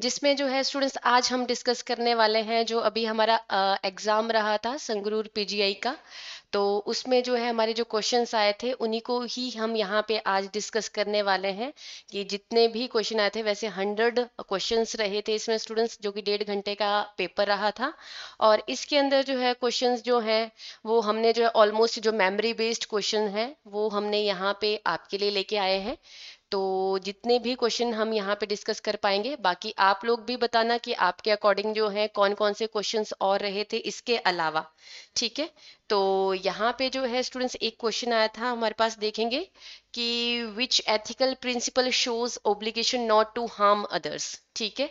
जिसमें जो है स्टूडेंट्स आज हम डिस्कस करने वाले हैं जो अभी हमारा एग्ज़ाम रहा था संगरूर पीजीआई का तो उसमें जो है हमारे जो क्वेश्चंस आए थे उन्हीं को ही हम यहाँ पे आज डिस्कस करने वाले हैं कि जितने भी क्वेश्चन आए थे वैसे हंड्रेड क्वेश्चंस रहे थे इसमें स्टूडेंट्स जो कि डेढ़ घंटे का पेपर रहा था और इसके अंदर जो है क्वेश्चंस जो हैं वो हमने जो है ऑलमोस्ट जो मेमोरी बेस्ड क्वेश्चन है वो हमने यहाँ पे आपके लिए लेके आए हैं तो जितने भी क्वेश्चन हम यहाँ पे डिस्कस कर पाएंगे बाकी आप लोग भी बताना कि आपके अकॉर्डिंग जो है कौन कौन से क्वेश्चंस और रहे थे इसके अलावा ठीक है तो यहाँ पे जो है स्टूडेंट्स एक क्वेश्चन आया था हमारे पास देखेंगे कि which ethical principle shows obligation not to harm others ठीक है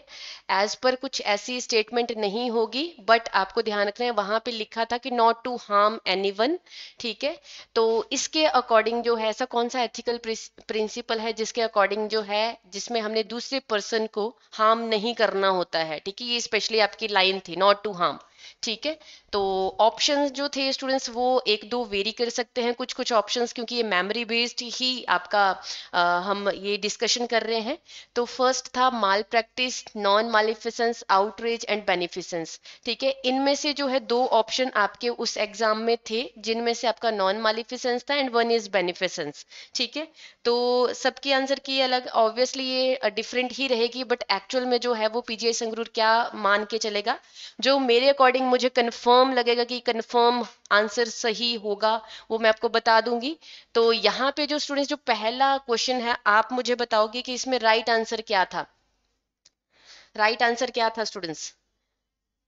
एज पर कुछ ऐसी स्टेटमेंट नहीं होगी बट आपको ध्यान रखना है वहां पे लिखा था कि नॉट टू हार्म एनीवन ठीक है तो इसके अकॉर्डिंग जो है ऐसा कौन सा एथिकल प्रिंसिपल है जिसके अकॉर्डिंग जो है जिसमें हमने दूसरे पर्सन को हार्म नहीं करना होता है ठीक है ये स्पेशली आपकी लाइन थी नॉट टू हार्म ठीक है तो ऑप्शंस जो थे स्टूडेंट्स वो एक दो वेरी कर सकते हैं कुछ कुछ ऑप्शंस क्योंकि ये मेमोरी बेस्ड ही आपका आ, हम ये डिस्कशन कर रहे हैं तो फर्स्ट था malpractice non maleficence outreach and beneficence ठीक है इनमें से जो है दो ऑप्शन आपके उस एग्जाम में थे जिनमें से आपका नॉन मालिफिसेंस था एंड वन इज बेनिफिसेंस ठीक है तो सबकी आंसर की अलग ऑब्वियसली ये डिफरेंट ही रहेगी बट एक्चुअल में जो है वो पीजीआई संगरूर क्या मान के चलेगा जो मेरे अकॉर्डिंग अकॉर्डिंग मुझे कन्फर्म लगेगा कि कंफर्म आंसर सही होगा वो मैं आपको बता दूंगी तो यहाँ पे जो स्टूडेंट्स जो पहला क्वेश्चन है आप मुझे बताओगे कि इसमें राइट right आंसर क्या था राइट right आंसर क्या था स्टूडेंट्स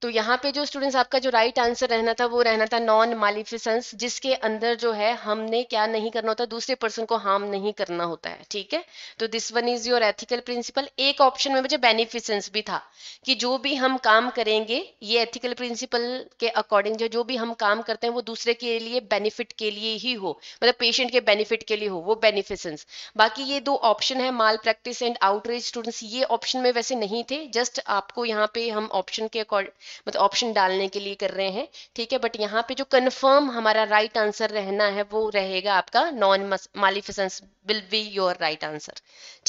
तो यहाँ पे जो स्टूडेंट्स आपका जो राइट right आंसर रहना था वो रहना था नॉन मालिफिसंस जिसके अंदर जो है हमने क्या नहीं करना होता दूसरे पर्सन को हार्म नहीं करना होता है ठीक है तो this one is your ethical principle एक ऑप्शन में मुझे बेनिफिसेंस भी था कि जो भी हम काम करेंगे ये एथिकल प्रिंसिपल के अकॉर्डिंग जो जो भी हम काम करते हैं वो दूसरे के लिए बेनिफिट के लिए ही हो मतलब पेशेंट के बेनिफिट के लिए हो वो बेनिफिसेंस बाकी ये दो ऑप्शन है malpractice and outreach students ये ऑप्शन में वैसे नहीं थे जस्ट आपको यहाँ पे हम ऑप्शन के अकॉर्डिंग मतलब ऑप्शन डालने के लिए कर रहे हैं ठीक है बट यहाँ पे जो कन्फर्म हमारा राइट right आंसर रहना है वो रहेगा आपका non maleficence will be your right answer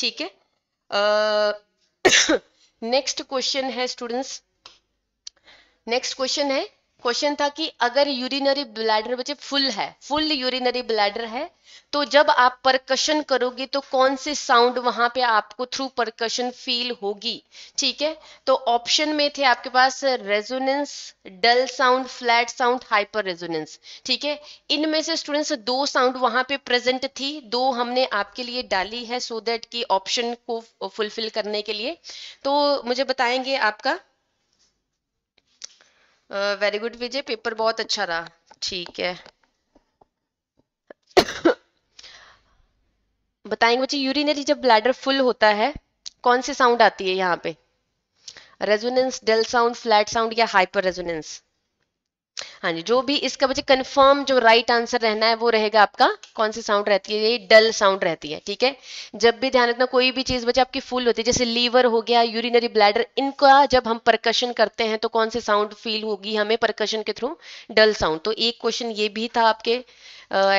ठीक है नेक्स्ट क्वेश्चन है स्टूडेंट्स नेक्स्ट क्वेश्चन है क्वेश्चन था कि अगर यूरिनरी ब्लैडर बच्चे फुल है फुल यूरिनरी ब्लैडर है तो जब आप परकशन करोगे तो कौन से साउंड वहां पे आपको थ्रू परकशन फील होगी ठीक है तो ऑप्शन में थे आपके पास resonance dull sound flat sound hyper resonance ठीक है इनमें से स्टूडेंट्स दो साउंड वहां पे प्रेजेंट थी दो हमने आपके लिए डाली है सो so दैट की ऑप्शन को फुलफिल करने के लिए तो मुझे बताएंगे आपका वेरी गुड विजय पेपर बहुत अच्छा रहा ठीक है बताएंगे बच्चे यूरिनरी जब ब्लैडर फुल होता है कौन सी साउंड आती है यहाँ पे resonance dull sound flat sound या हाइपर रेजोनेंस हाँ जी जो भी इसका बच्चे कंफर्म जो राइट right आंसर रहना है वो रहेगा आपका कौन सी साउंड रहती है ये डल साउंड रहती है ठीक है जब भी ध्यान रखना कोई भी चीज बच्चे आपकी फुल होती है जैसे लीवर हो गया यूरिनरी ब्लैडर इनका जब हम प्रकर्शन करते हैं तो कौन सी साउंड फील होगी हमें प्रकर्शन के थ्रू डल साउंड तो एक क्वेश्चन ये भी था आपके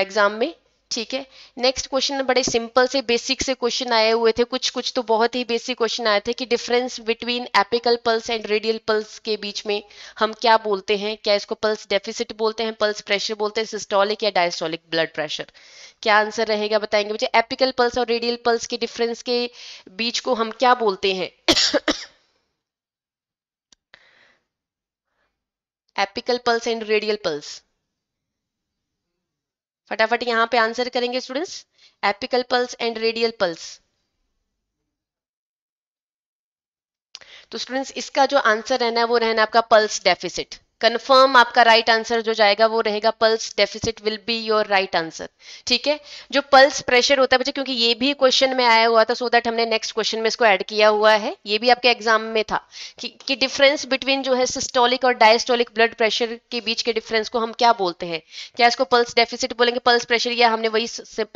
एग्जाम में ठीक है नेक्स्ट क्वेश्चन बड़े सिंपल से बेसिक से क्वेश्चन आए हुए थे कुछ कुछ तो बहुत ही बेसिक क्वेश्चन आए थे कि difference between apical pulse and radial pulse के बीच में हम क्या बोलते हैं क्या इसको पल्स डेफिसिट बोलते हैं पल्स प्रेशर बोलते हैं सिस्टोलिक या डायस्टोलिक ब्लड प्रेशर क्या आंसर रहेगा बताएंगे मुझे एपिकल पल्स और रेडियल पल्स के डिफरेंस के बीच को हम क्या बोलते हैं apical pulse and radial pulse फटाफट यहां पे आंसर करेंगे students apical pulse and radial pulse तो स्टूडेंट्स इसका जो आंसर रहना है वो रहना आपका पल्स डेफिसिट कन्फर्म आपका राइट right आंसर जो जाएगा वो रहेगा pulse deficit will be your right answer ठीक है जो पल्स प्रेशर होता है बच्चे क्योंकि ये भी क्वेश्चन में आया हुआ था सो so दैट हमने नेक्स्ट क्वेश्चन में इसको ऐड किया हुआ है ये भी आपके एग्जाम में था कि, डिफरेंस बिटवीन जो है सिस्टोलिक और डायस्टोलिक ब्लड प्रेशर के बीच के डिफरेंस को हम क्या बोलते हैं क्या इसको पल्स डेफिसिट बोलेंगे पल्स प्रेशर या हमने वही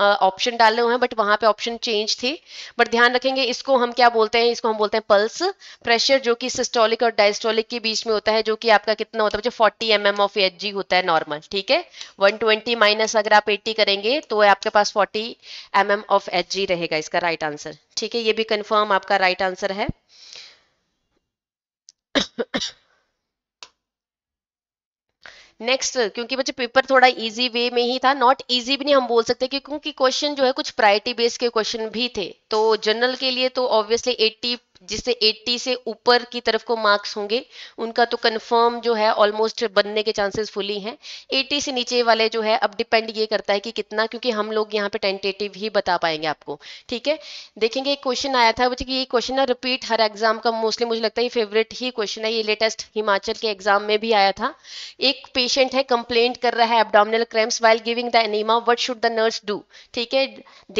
ऑप्शन डाले हुए हैं बट वहां पर ऑप्शन चेंज थी बट ध्यान रखेंगे इसको हम क्या बोलते हैं इसको हम बोलते हैं पल्स प्रेशर जो कि सिस्टोलिक और डायस्टोलिक के बीच में होता है जो कि आपका कितना मतलब होता है बच्चे 40 M M of H G होता है नॉर्मल ठीक है 120 माइनस अगर आप 80 करेंगे तो आपके पास 40 M M of H G रहेगा इसका राइट right आंसर ठीक है ये भी कंफर्म आपका राइट right आंसर है नेक्स्ट क्योंकि बच्चे पेपर थोड़ा इजी वे में ही था नॉट इजी भी नहीं हम बोल सकते क्योंकि क्वेश्चन जो है कुछ प्रायोरिटी बेस के क्वेश्चन भी थे तो जनरल के लिए तो ऑब्वियसली 80 जिससे 80 से ऊपर की तरफ को मार्क्स होंगे उनका तो कंफर्म जो है ऑलमोस्ट बनने के चांसेस फुली हैं 80 से नीचे वाले जो है अब डिपेंड ये करता है कि कितना क्योंकि हम लोग यहाँ पे टेंटेटिव ही बता पाएंगे आपको ठीक है देखेंगे एक क्वेश्चन आया था बच्चे ये क्वेश्चन ना रिपीट हर एग्जाम का मोस्टली मुझे लगता है ये फेवरेट ही क्वेश्चन है ये लेटेस्ट हिमाचल के एग्जाम में भी आया था एक पेशेंट है कंप्लेंट कर रहा है abdominal cramps while giving the enema what should the nurse do ठीक है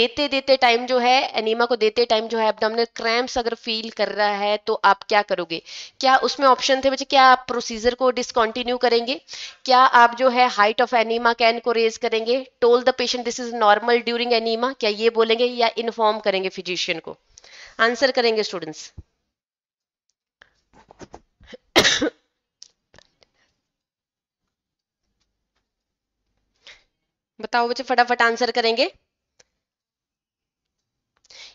देते देते टाइम जो है एनीमा को देते टाइम जो है एबडामिनल क्रैम्स अगर फील कर रहा है तो आप क्या करोगे क्या उसमें ऑप्शन थे बच्चे क्या आप प्रोसीजर को डिसकंटिन्यू करेंगे क्या आप जो है हाइट ऑफ एनीमा कैन को रेज करेंगे tell the patient this is normal during enema क्या ये बोलेंगे या इन्फॉर्म करेंगे फिजिशियन को आंसर करेंगे स्टूडेंट्स बताओ बच्चे फटाफट आंसर करेंगे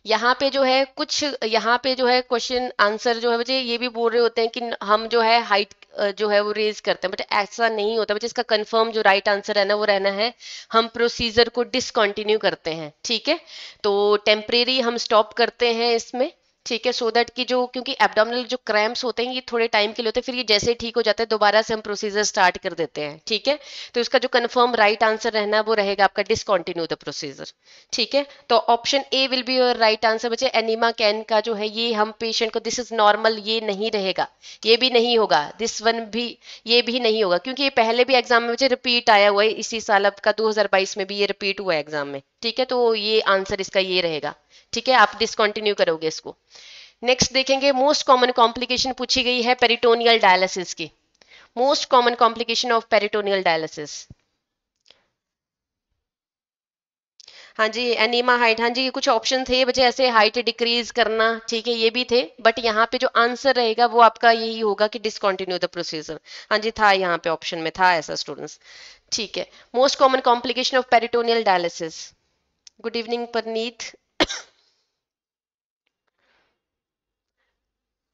यहाँ पे जो है कुछ यहाँ पे जो है क्वेश्चन आंसर जो है बच्चे ये भी बोल रहे होते हैं कि हम जो है हाइट जो है वो रेज करते हैं बट ऐसा नहीं होता बच्चे इसका कंफर्म जो राइट आंसर है ना वो रहना है हम प्रोसीजर को डिसकंटिन्यू करते हैं ठीक है तो टेम्परेरी हम स्टॉप करते हैं इसमें ठीक है सो दैट कि जो क्योंकि एबडामिनल जो क्रैम्स होते हैं ये थोड़े टाइम के लिए होते हैं फिर ये जैसे ठीक हो जाता है दोबारा से हम प्रोसीजर स्टार्ट कर देते हैं ठीक है तो इसका जो कन्फर्म राइट आंसर रहना वो रहेगा आपका डिसकॉन्टिन्यू द प्रोसीजर ठीक है तो option A will be your right answer बच्चे एनिमा कैन का जो है ये हम पेशेंट को दिस इज नॉर्मल ये नहीं रहेगा ये भी नहीं होगा दिस वन भी ये भी नहीं होगा क्योंकि ये पहले भी एग्जाम में बच्चे रिपीट आया हुआ है इसी साल आपका बाईस में भी ये रिपीट हुआ है एग्जाम में ठीक है तो ये आंसर इसका ये रहेगा ठीक है आप डिसकंटिन्यू करोगे इसको नेक्स्ट देखेंगे मोस्ट कॉमन कॉम्प्लिकेशन पूछी गई है पेरिटोनियल डायलिसिस की most common complication of peritoneal dialysis हाँ जी एनीमा हाइट हाँ जी ये कुछ ऑप्शन थे बच्चे ऐसे हाइट डिक्रीज करना ठीक है ये भी थे बट यहाँ पे जो आंसर रहेगा वो आपका यही होगा कि डिसकॉन्टिन्यू द प्रोसीजर हाँ जी था यहाँ पे ऑप्शन में था ऐसा स्टूडेंट्स ठीक है most common complication of peritoneal dialysis good evening Parneet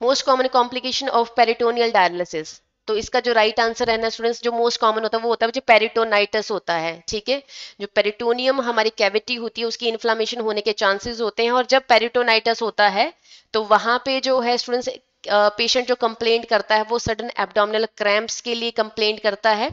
most common complication of peritoneal dialysis तो इसका जो राइट right आंसर है ना स्टूडेंट्स जो मोस्ट कॉमन होता है वो होता है जो पेरिटोनाइटस होता है ठीक है जो पेरिटोनियम हमारी कैविटी होती है उसकी इन्फ्लामेशन होने के चांसेस होते हैं और जब पेरिटोनाइटस होता है तो वहां पे जो है स्टूडेंट्स पेशेंट जो कंप्लेंट करता है वो सडन एबडोमिनल क्रैम्प्स के लिए कंप्लेंट करता है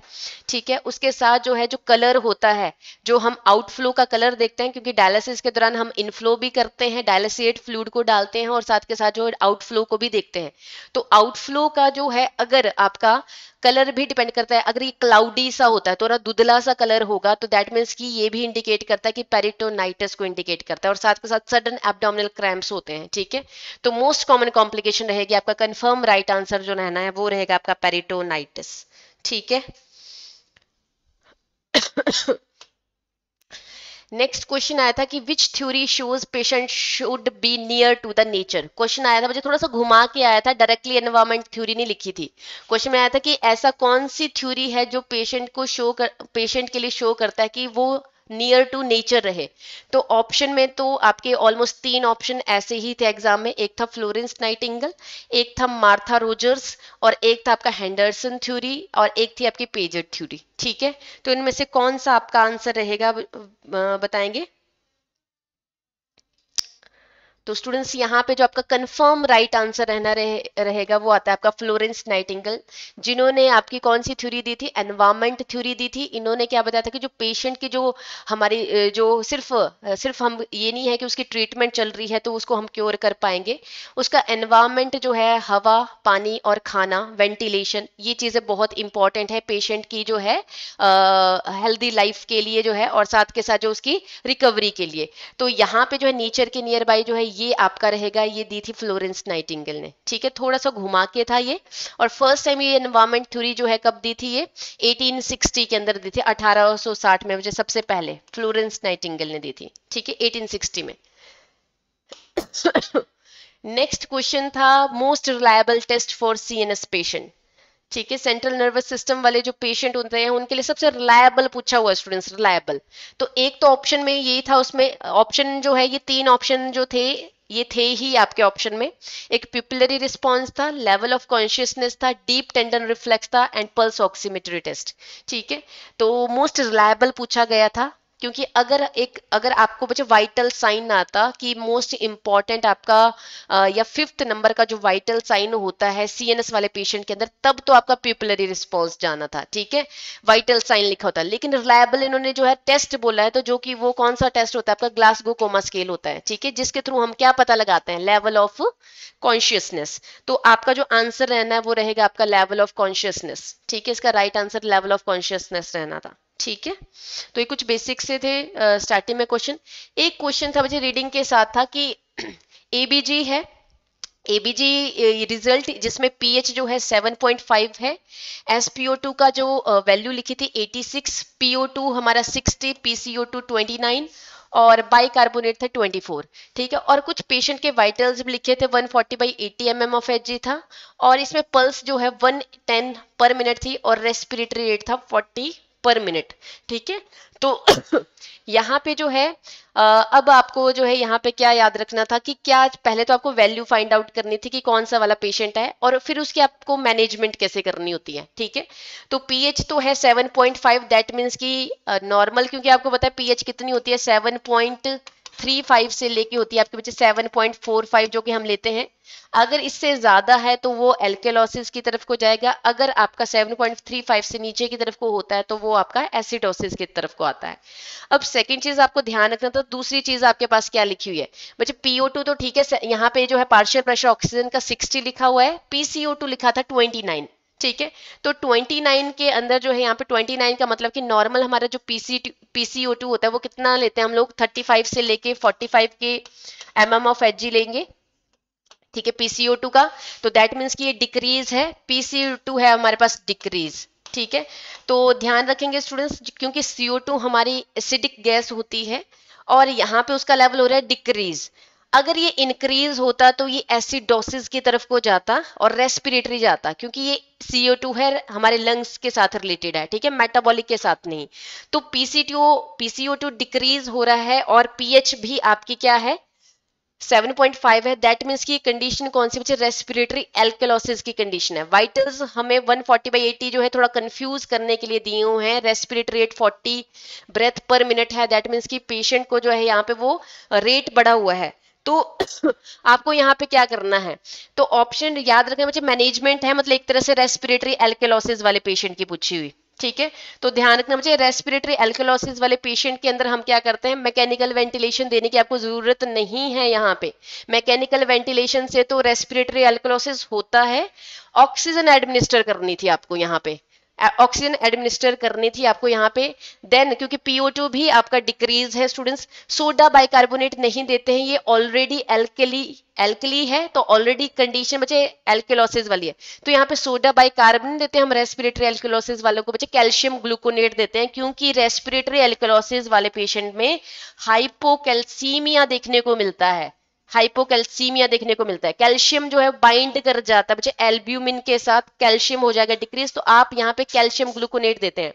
ठीक है उसके साथ जो है जो कलर होता है जो हम आउटफ्लो का कलर देखते हैं क्योंकि डायलिसिस के दौरान हम इनफ्लो भी करते हैं डायलिसिएट फ्लूड को डालते हैं और साथ के साथ जो आउटफ्लो को भी देखते हैं तो आउटफ्लो का जो है अगर आपका कलर भी डिपेंड करता है अगर ये क्लाउडी सा होता है थोड़ा तो दुधला सा कलर होगा तो दैट मीन्स कि ये भी इंडिकेट करता है कि पेरिटोनाइटिस को इंडिकेट करता है और साथ के साथ सडन एबडोमिनल क्रैम्प्स होते हैं ठीक है तो मोस्ट कॉमन कॉम्प्लिकेशन रहेगी आपका कंफर्म राइट आंसर जो रहना है वो रहेगा आपका पेरिटोनाइटिस ठीक है नेक्स्ट क्वेश्चन आया था कि which theory shows patient should be near to the nature question आया था मुझे थोड़ा सा घुमा के आया था डायरेक्टली एनवायरमेंट थ्योरी नहीं लिखी थी क्वेश्चन में आया था कि ऐसा कौन सी थ्योरी है जो पेशेंट को शो कर पेशेंट के लिए शो करता है कि वो नियर टू नेचर रहे तो ऑप्शन में तो आपके ऑलमोस्ट तीन ऑप्शन ऐसे ही थे एग्जाम में एक था फ्लोरेंस नाइटिंगल एक था मार्था रोजर्स और एक था आपका हैंडरसन थ्योरी और एक थी आपकी पेजर थ्योरी ठीक है तो इनमें से कौन सा आपका आंसर रहेगा बताएंगे तो स्टूडेंट्स यहाँ पे जो आपका कंफर्म राइट आंसर रहना रहे, रहेगा वो आता है आपका फ्लोरेंस नाइटिंगल जिन्होंने आपकी कौन सी थ्योरी दी थी एनवायरमेंट थ्योरी दी थी इन्होंने क्या बताया था कि जो पेशेंट की जो हमारी जो सिर्फ सिर्फ हम ये नहीं है कि उसकी ट्रीटमेंट चल रही है तो उसको हम क्योर कर पाएंगे उसका एनवायरमेंट जो है हवा पानी और खाना वेंटिलेशन ये चीज़ें बहुत इंपॉर्टेंट है पेशेंट की जो है हेल्दी लाइफ के लिए जो है और साथ के साथ जो उसकी रिकवरी के लिए तो यहाँ पे जो है नेचर के नियर बाई जो है ये आपका रहेगा ये दी थी फ्लोरेंस नाइटिंगल ने ठीक है थोड़ा सा घुमा के था ये और फर्स्ट टाइम ये एनवायरमेंट थ्योरी जो है कब दी थी ये 1860 के अंदर दी थी 1860 में मुझे सबसे पहले फ्लोरेंस नाइटिंगल ने दी थी ठीक है 1860 में नेक्स्ट क्वेश्चन था most reliable test for C patient ठीक है सेंट्रल नर्वस सिस्टम वाले जो पेशेंट होते हैं उनके लिए सबसे रिलायबल पूछा हुआ स्टूडेंट्स रिलायबल तो एक तो ऑप्शन में यही था उसमें ऑप्शन जो है ये तीन ऑप्शन जो थे ये थे ही आपके ऑप्शन में एक पिपुलरी रिस्पॉन्स था लेवल ऑफ कॉन्शियसनेस था डीप टेंडन रिफ्लेक्स था एंड पल्स ऑक्सीमेटरी टेस्ट ठीक है तो मोस्ट रिलायबल पूछा गया था क्योंकि अगर एक अगर आपको बच्चे वाइटल साइन आता कि मोस्ट इंपॉर्टेंट आपका आ, या फिफ्थ नंबर का जो वाइटल साइन होता है सीएनएस वाले पेशेंट के अंदर तब तो आपका प्यूपलरी रिस्पॉन्स जाना था ठीक है वाइटल साइन लिखा होता है लेकिन रिलायबल इन्होंने जो है टेस्ट बोला है तो जो कि वो कौन सा टेस्ट होता है आपका ग्लासगो कोमा स्केल होता है ठीक है जिसके थ्रू हम क्या पता लगाते हैं लेवल ऑफ कॉन्शियसनेस तो आपका जो आंसर रहना है वो रहेगा आपका लेवल ऑफ कॉन्शियसनेस ठीक है इसका right answer level of consciousness रहना था ठीक है तो ये कुछ बेसिक से थे स्टार्टिंग में क्वेश्चन एक क्वेश्चन था मुझे रीडिंग के साथ था कि एबीजी है एबीजी रिजल्ट जिसमें पीएच जो है 7.5 है एसपीओ2 का जो वैल्यू लिखी थी 86 टू हमारा 60 ट्वेंटी 29 और बाई कार्बोनेट था 24 ठीक है और कुछ पेशेंट के वाइटल्स भी लिखे थे 140 forty by eighty M M of H G था और इसमें पल्स जो है 110 पर मिनट थी और रेस्पिरेटरी रेट था पर मिनट ठीक है तो यहाँ पे जो है अब आपको जो है यहाँ पे क्या याद रखना था कि क्या पहले तो आपको वैल्यू फाइंड आउट करनी थी कि कौन सा वाला पेशेंट है और फिर उसकी आपको मैनेजमेंट कैसे करनी होती है ठीक है तो पीएच तो है 7.5 पॉइंट फाइव दैट मीन्स की नॉर्मल क्योंकि आपको पता है पीएच कितनी होती है 7. थ्री फाइव से लेके होती है आपके बच्चे सेवन पॉइंट फोर फाइव जो कि हम लेते हैं अगर इससे ज्यादा है तो वो एल्केलोसिस की तरफ को जाएगा अगर आपका सेवन पॉइंट थ्री फाइव से नीचे की तरफ को होता है तो वो आपका एसिडोसिस की तरफ को आता है अब सेकेंड चीज आपको ध्यान रखना था दूसरी चीज आपके पास क्या लिखी हुई है बच्चे पीओ तो ठीक है यहाँ पे जो है पार्शियल प्रेशर ऑक्सीजन का सिक्सटी लिखा हुआ है पीसीओ लिखा था ट्वेंटी नाइन ठीक है तो 29 के अंदर जो है यहाँ पे 29 का मतलब कि नॉर्मल हमारा जो पी सी होता है वो कितना लेते हैं हम लोग 35 से लेके 45 के एम एम ऑफ एच लेंगे ठीक है पी का तो दैट मीन्स कि ये डिक्रीज है पी है हमारे पास डिक्रीज ठीक है तो ध्यान रखेंगे स्टूडेंट्स क्योंकि सीओ हमारी एसिडिक गैस होती है और यहाँ पे उसका लेवल हो रहा है डिक्रीज अगर ये इंक्रीज होता तो ये एसिडोसिस की तरफ को जाता और रेस्पिरेटरी जाता क्योंकि ये CO2 है हमारे लंग्स के साथ रिलेटेड है ठीक है मेटाबॉलिक के साथ नहीं तो PCTO PCO2 डिक्रीज हो रहा है और pH भी आपकी क्या है 7.5 है दैट मीन्स की कंडीशन कौन सी बच्चे रेस्पिरेटरी एल्कलोसिस की कंडीशन है वाइटल्स हमें 140 फोर्टी बाई एटी जो है थोड़ा कंफ्यूज करने के लिए दिए हुए हैं respiratory rate 40 breath per minute है दैट मीन्स की पेशेंट को जो है यहाँ पे वो रेट बढ़ा हुआ है तो आपको यहाँ पे क्या करना है तो ऑप्शन याद रखना बच्चे मैनेजमेंट है मतलब एक तरह से रेस्पिरेटरी एल्केलोसिस वाले पेशेंट की पूछी हुई ठीक है तो ध्यान रखना मुझे रेस्पिरेटरी एल्कोलोसिस वाले पेशेंट के अंदर हम क्या करते हैं मैकेनिकल वेंटिलेशन देने की आपको जरूरत नहीं है यहाँ पे मैकेनिकल वेंटिलेशन से तो रेस्पिरेटरी एल्कोलॉसिस होता है ऑक्सीजन एडमिनिस्टर करनी थी आपको यहाँ पे ऑक्सीजन एडमिनिस्टर करनी थी आपको यहाँ पे देन क्योंकि पीओ भी आपका डिक्रीज है स्टूडेंट्स सोडा बाइकार्बोनेट नहीं देते हैं ये ऑलरेडी एल्केली एल्कली है तो ऑलरेडी कंडीशन बच्चे एल्केलोसिस वाली है तो यहाँ पे सोडा बाइकार्बन देते हैं हम रेस्पिरेटरी एल्केलोसिस वालों को बच्चे कैल्शियम ग्लूकोनेट देते हैं क्योंकि रेस्पिरेटरी एल्केलोसिस वाले पेशेंट में हाइपोकैल्सीमिया देखने को मिलता है हाइपोकैल्सीमिया देखने को मिलता है कैल्शियम जो है बाइंड कर जाता है बच्चे एल्ब्यूमिन के साथ कैल्शियम हो जाएगा डिक्रीज तो आप यहाँ पे कैल्शियम ग्लूकोनेट देते हैं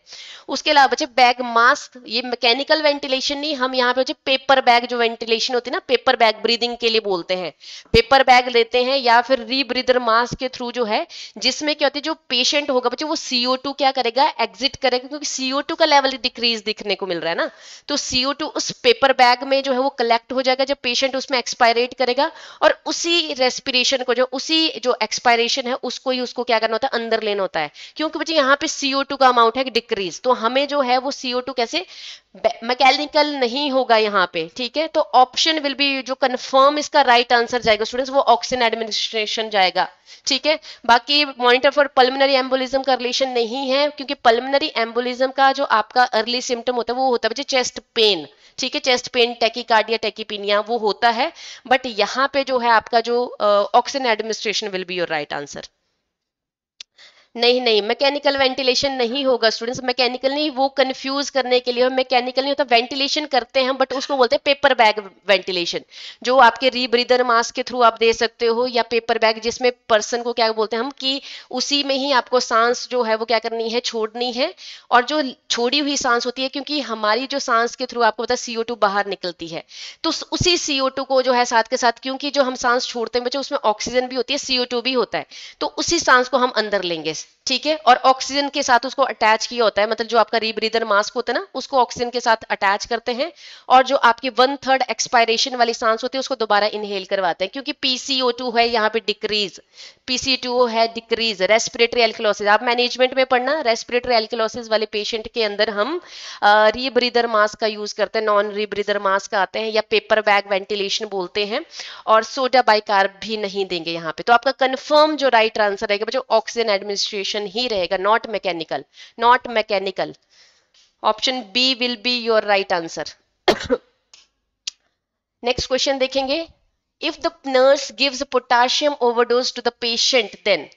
उसके अलावा बच्चे बैग मास्क ये मैकेनिकल वेंटिलेशन नहीं हम यहाँ पे बच्चे पेपर बैग जो वेंटिलेशन होती है ना पेपर बैग ब्रीदिंग के लिए बोलते हैं पेपर बैग लेते हैं या फिर रीब्रीदर मास्क के थ्रू जो है जिसमें क्या होती है जो पेशेंट होगा बच्चे वो सीओ क्या करेगा एग्जिट करेगा क्योंकि सीओ का लेवल डिक्रीज दिखने को मिल रहा है ना तो सीओ उस पेपर बैग में जो है वो कलेक्ट हो जाएगा जब पेशेंट उसमें एक्सपायरेट एक्सपायरेट करेगा और उसी रेस्पिरेशन को जो उसी जो एक्सपायरेशन है उसको ही उसको क्या करना होता है अंदर लेना होता है क्योंकि बच्चे यहाँ पे सीओ का अमाउंट है डिक्रीज तो हमें जो है वो सीओ कैसे मैकेनिकल नहीं होगा यहाँ पे ठीक है तो ऑप्शन विल बी जो कन्फर्म इसका राइट right आंसर जाएगा स्टूडेंट्स वो ऑक्सीजन एडमिनिस्ट्रेशन जाएगा ठीक है बाकी मॉनिटर फॉर पल्मोनरी एम्बोलिज्म का रिलेशन नहीं है क्योंकि पल्मोनरी एम्बोलिज्म का जो आपका अर्ली सिम्टम होता है वो होता है बच्चे चेस्ट पेन ठीक है चेस्ट पेन टैकी पिनिया वो होता है बट यहाँ पे जो है आपका जो oxygen administration will be your right answer नहीं नहीं मैकेनिकल वेंटिलेशन नहीं होगा स्टूडेंट्स मैकेनिकल नहीं वो कंफ्यूज करने के लिए मैकेनिकल नहीं होता वेंटिलेशन करते हैं बट उसको बोलते हैं पेपर बैग वेंटिलेशन जो आपके रीब्रीदर मास्क के थ्रू आप दे सकते हो या पेपर बैग जिसमें पर्सन को क्या बोलते हैं हम कि उसी में ही आपको सांस जो है वो क्या करनी है छोड़नी है और जो छोड़ी हुई सांस होती है क्योंकि हमारी जो सांस के थ्रू आपको पता सीओ बाहर निकलती है तो उसी सीओ को जो है साथ के साथ क्योंकि जो हम सांस छोड़ते हैं बच्चों उसमें ऑक्सीजन भी होती है सीओ भी होता है तो उसी सांस को हम अंदर लेंगे ठीक है और ऑक्सीजन के साथ उसको अटैच किया होता है मतलब जो आपका रीब्रीदर मास्क होता है ना उसको ऑक्सीजन के साथ अटैच करते हैं और जो आपकी वन थर्ड एक्सपायरेशन वाली सांस होती है उसको दोबारा इनहेल करवाते हैं क्योंकि पीसीओ टू है यहाँ पे डिक्रीज पीसीओ है डिक्रीज रेस्पिरेटरी एल्किलोसिस आप मैनेजमेंट में पढ़ना रेस्पिरेटरी एल्किलोसिस वाले पेशेंट के अंदर हम रीब्रीदर मास्क का यूज करते हैं नॉन रीब्रीदर मास्क आते हैं या पेपर बैग वेंटिलेशन बोलते हैं और सोडा बाइकार्ब भी नहीं देंगे यहाँ पे तो आपका कन्फर्म जो राइट आंसर रहेगा बच्चों ऑक्सीजन एडमिनिस्ट्रेशन डिफ्रेंशिएशन ही रहेगा not mechanical not mechanical option B will be your right answer next question देखेंगे if the nurse gives potassium overdose to the patient then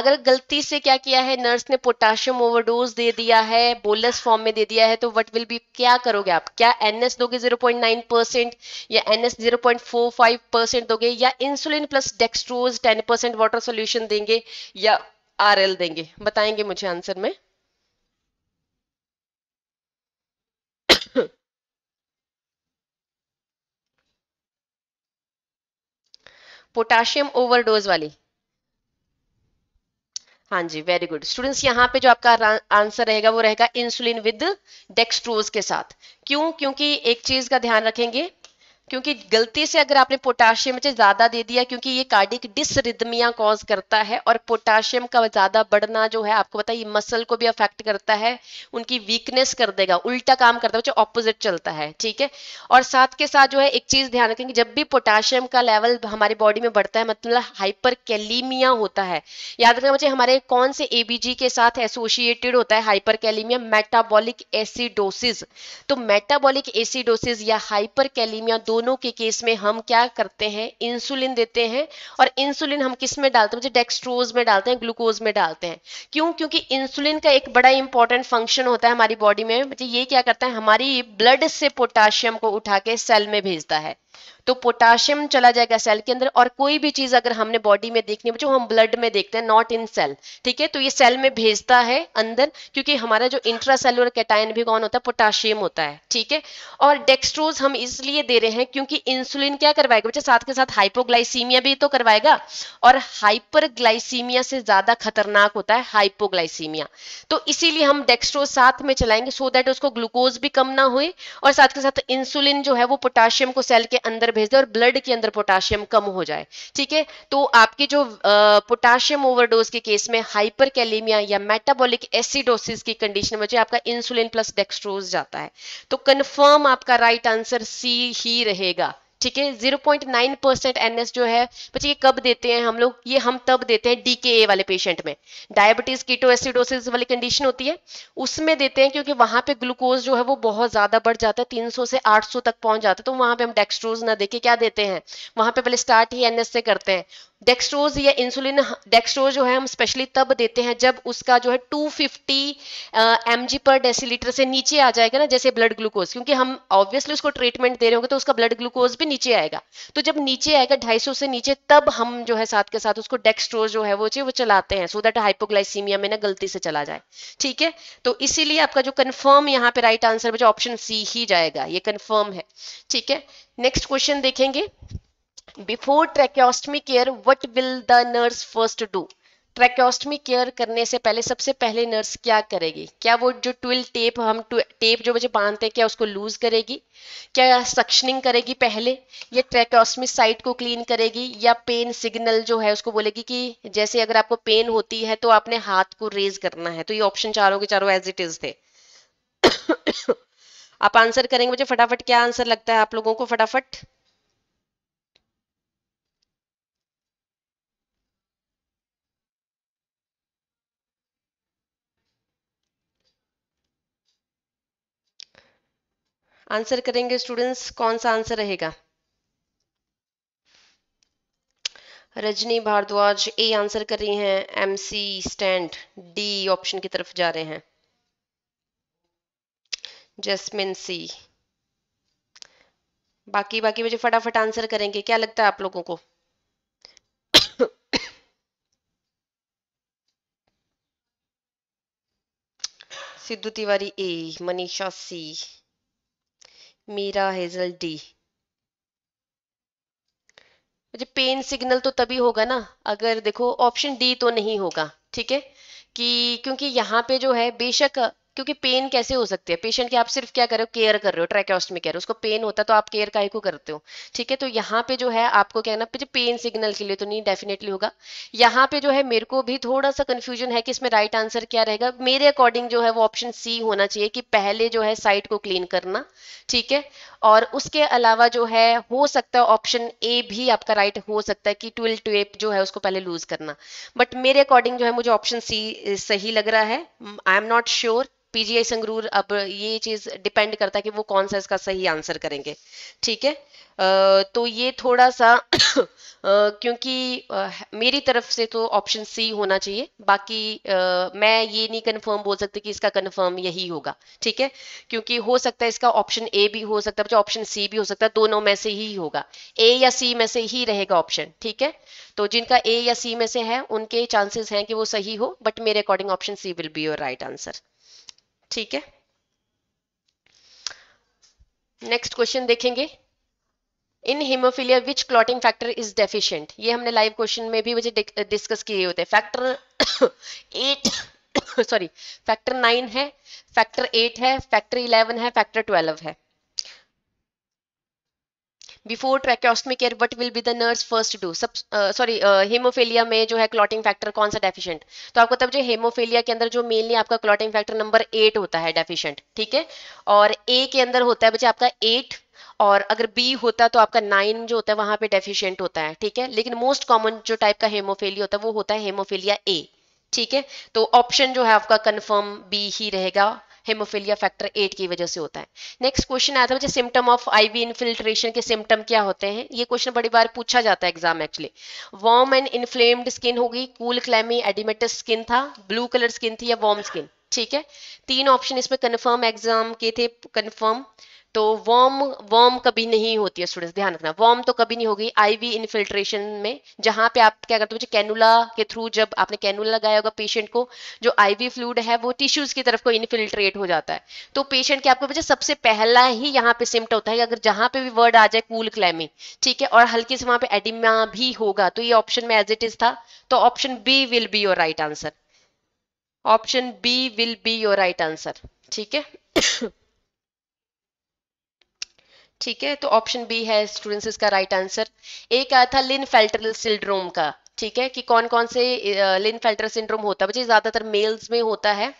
अगर गलती से क्या किया है नर्स ने पोटाशियम ओवरडोज दे दिया है बोलस फॉर्म में दे दिया है तो व्हाट विल बी क्या करोगे आप क्या एनएस दोगे 0.9 परसेंट या एनएस 0.45 परसेंट दोगे या insulin plus dextrose 10 percent water solution देंगे या आर एल देंगे बताएंगे मुझे आंसर में पोटाशियम ओवरडोज वाली हाँ जी वेरी गुड स्टूडेंट्स यहाँ पे जो आपका आंसर रहेगा वो रहेगा इंसुलिन विद डेक्सट्रोज के साथ क्यों क्योंकि एक चीज का ध्यान रखेंगे क्योंकि गलती से अगर आपने पोटाशियम ज्यादा दे दिया क्योंकि ये कार्डिक डिसरिदमिया कॉज करता है और पोटाशियम का ज्यादा बढ़ना जो है आपको पता है मसल को भी अफेक्ट करता है उनकी वीकनेस कर देगा उल्टा काम करता है जो ऑपोजिट चलता है ठीक है और साथ के साथ जो है एक चीज ध्यान रखेंगे जब भी पोटाशियम का लेवल हमारे बॉडी में बढ़ता है मतलब हाइपर होता है याद रखना बच्चे हमारे कौन से एबीजी के साथ एसोसिएटेड होता है हाइपर कैलीमिया मेटाबॉलिक एसिडोसिस तो मेटाबॉलिक एसिडोसिस या हाइपर कैलीमिया दो दोनों के केस में हम क्या करते हैं इंसुलिन देते हैं और इंसुलिन हम किस में डालते हैं मुझे डेक्स्ट्रोज में डालते हैं ग्लूकोज में डालते हैं क्यों क्योंकि इंसुलिन का एक बड़ा इंपॉर्टेंट फंक्शन होता है हमारी बॉडी में मुझे ये क्या करता है हमारी ब्लड से पोटाशियम को उठा के सेल में भेजता है तो पोटाशियम चला जाएगा सेल के अंदर और कोई भी चीज अगर हमने बॉडी में देखनी है जो हम ब्लड में देखते हैं नॉट इन सेल ठीक है तो ये सेल में भेजता है अंदर क्योंकि हमारा जो इंट्रा सेलुलर कैटाइन भी कौन होता है पोटाशियम होता है ठीक है और डेक्स्ट्रोज हम इसलिए दे रहे हैं क्योंकि इंसुलिन क्या करवाएगा बच्चे साथ के साथ हाइपोग्लाइसीमिया भी तो करवाएगा और हाइपरग्लाइसीमिया से ज्यादा खतरनाक होता है हाइपोग्लाइसीमिया तो इसीलिए हम डेक्स्ट्रोज साथ में चलाएंगे सो so दैट उसको ग्लूकोज भी कम ना हुए और साथ के साथ इंसुलिन जो है वो पोटाशियम को सेल के अंदर भेज दे और ब्लड के अंदर पोटाशियम कम हो जाए ठीक है तो आपके जो पोटाशियम ओवरडोज के केस में हाइपर या मेटाबॉलिक एसिडोसिस की कंडीशन में आपका इंसुलिन प्लस डेक्सट्रोज जाता है तो कन्फर्म आपका राइट आंसर सी ही रहेगा ठीक है 0.9 परसेंट एन जो है बच्चे कब देते हैं हम लोग ये हम तब देते हैं डीकेए वाले पेशेंट में डायबिटीज कीटो एसिडोसिस वाली कंडीशन होती है उसमें देते हैं क्योंकि वहां पे ग्लूकोज जो है वो बहुत ज्यादा बढ़ जाता है 300 से 800 तक पहुंच जाता है तो वहां पे हम डेक्सट्रोज ना देके क्या देते हैं वहां पे पहले स्टार्ट ही एनएस से करते हैं डेक्सट्रोज या इंसुलिन डेक्सट्रोज जो है हम स्पेशली तब देते हैं जब उसका जो है 250 फिफ्टी एम पर डेसीलीटर से नीचे आ जाएगा ना जैसे ब्लड ग्लूकोज क्योंकि हम ऑब्वियसली उसको ट्रीटमेंट दे रहे होंगे तो उसका ब्लड ग्लूकोज भी नीचे आएगा तो जब नीचे आएगा 250 से नीचे तब हम जो है साथ के साथ उसको डेक्सट्रोज जो है वो चाहिए वो चलाते हैं सो दैट हाइपोग्लाइसीमिया में ना गलती से चला जाए ठीक है तो इसीलिए आपका जो कन्फर्म यहाँ पे राइट आंसर बचा ऑप्शन सी ही जाएगा ये कन्फर्म है ठीक है नेक्स्ट क्वेश्चन देखेंगे before tracheostomy care what will the nurse first do tracheostomy care करने से पहले सबसे पहले नर्स क्या करेगी क्या वो जो ट्विल टेप हम टेप जो मुझे बांधते हैं क्या उसको लूज करेगी क्या सक्शनिंग करेगी पहले या ट्रेक्योस्टमी साइट को क्लीन करेगी या पेन सिग्नल जो है उसको बोलेगी कि जैसे अगर आपको पेन होती है तो आपने हाथ को रेज करना है तो ये ऑप्शन चारों के चारों एज इट इज थे आप आंसर करेंगे मुझे फटाफट क्या आंसर लगता है आप लोगों को फटाफट आंसर करेंगे स्टूडेंट्स कौन सा आंसर रहेगा रजनी भारद्वाज ए आंसर कर रही हैं एमसी स्टैंड डी ऑप्शन की तरफ जा रहे हैं जैस्मिन सी बाकी बाकी मुझे फटाफट आंसर करेंगे क्या लगता है आप लोगों को Sidhu Tiwari A Manisha C Meera Hazel D मुझे पेन सिग्नल तो तभी होगा ना अगर देखो ऑप्शन डी तो नहीं होगा ठीक है कि क्योंकि यहाँ पे जो है बेशक क्योंकि पेन कैसे हो सकती है पेशेंट की आप सिर्फ क्या कर रहे हो केयर कर रहे हो ट्रैकोस्ट में कह रहे हो उसको पेन होता तो आप केयर का को करते हो ठीक है तो यहाँ पे जो है आपको कहना पेन सिग्नल के लिए तो नहीं डेफिनेटली होगा यहाँ पे जो है मेरे को भी थोड़ा सा कंफ्यूजन है कि इसमें राइट आंसर क्या रहेगा मेरे अकॉर्डिंग जो है वो ऑप्शन सी होना चाहिए कि पहले जो है साइट को क्लीन करना ठीक है और उसके अलावा जो है हो सकता है ऑप्शन ए भी आपका राइट हो सकता है कि ट्वेल्व ट्वेप जो है उसको पहले लूज करना बट मेरे अकॉर्डिंग जो है मुझे ऑप्शन सी सही लग रहा है I am not sure PGI Sangrur अब ये चीज डिपेंड करता है कि वो कौन सा इसका सही आंसर करेंगे ठीक है तो ये थोड़ा सा क्योंकि मेरी तरफ से तो ऑप्शन सी होना चाहिए बाकी मैं ये नहीं कंफर्म बोल सकती कि इसका कंफर्म यही होगा ठीक है क्योंकि हो सकता है इसका ऑप्शन ए भी हो सकता है ऑप्शन सी भी हो सकता है दोनों में से ही होगा ए या सी में से ही रहेगा ऑप्शन ठीक है तो जिनका ए या सी में से है उनके चांसेस हैं कि वो सही हो बट मेरे according option C will be your right answer ठीक है नेक्स्ट क्वेश्चन देखेंगे in haemophilia which clotting factor is deficient ये हमने लाइव क्वेश्चन में भी मुझे डिस्कस किए होते हैं factor eight sorry factor nine है फैक्टर एट है फैक्टर इलेवन है फैक्टर ट्वेल्व है before tracheostomy care what will be the nurse first do सब सॉरी हेमोफेलिया में जो है क्लॉटिंग फैक्टर कौन सा डेफिशियंट तो आपको तब जो हेमोफेलिया के अंदर जो मेनली आपका क्लॉटिंग फैक्टर नंबर एट होता है डेफिशियंट ठीक है और ए के अंदर होता है बच्चे आपका एट और अगर बी होता तो आपका नाइन जो होता है वहां पे डेफिशिएंट होता है ठीक है लेकिन मोस्ट कॉमन जो टाइप का हेमोफेलिया होता है वो होता है हेमोफेलिया ए ठीक है तो ऑप्शन जो है आपका कंफर्म बी ही रहेगा हेमोफेलिया फैक्टर एट की वजह से होता है नेक्स्ट क्वेश्चन आया था मुझे सिम्टम ऑफ आईवी इन्फिल्ट्रेशन के सिम्टम क्या होते हैं ये क्वेश्चन बड़ी बार पूछा जाता है exam actually warm and inflamed skin होगी कूल क्लैमी एडिमेटस स्किन था ब्लू कलर स्किन थी या वार्म स्किन ठीक है तीन ऑप्शन इसमें कंफर्म एग्जाम के थे कंफर्म तो वॉम वॉम कभी नहीं होती है स्टूडेंट्स ध्यान रखना वॉम तो कभी नहीं होगी आईवी इन्फिल्ट्रेशन में जहां पे आप क्या करते हो कैनुला के थ्रू जब आपने कैनुला लगाया होगा पेशेंट को जो आईवी फ्लूड है वो टिश्यूज की तरफ को इनफिल्ट्रेट हो जाता है तो पेशेंट के आपको बच्चे सबसे पहला ही यहाँ पे सिम्ट होता है अगर जहां पे भी वर्ड आ जाए कूल क्लैमी ठीक है और हल्की से वहां पर एडिमा भी होगा तो ये ऑप्शन में एज इट इज था तो option B will be your right answer option B will be your right answer ठीक है ठीक है तो ऑप्शन बी है स्टूडेंट्स इसका राइट आंसर एक आया था लिन फेल्टर सिंड्रोम का ठीक है कि कौन कौन से लिन फेल्टर सिंड्रोम होता है बच्चे ज़्यादातर मेल्स में होता है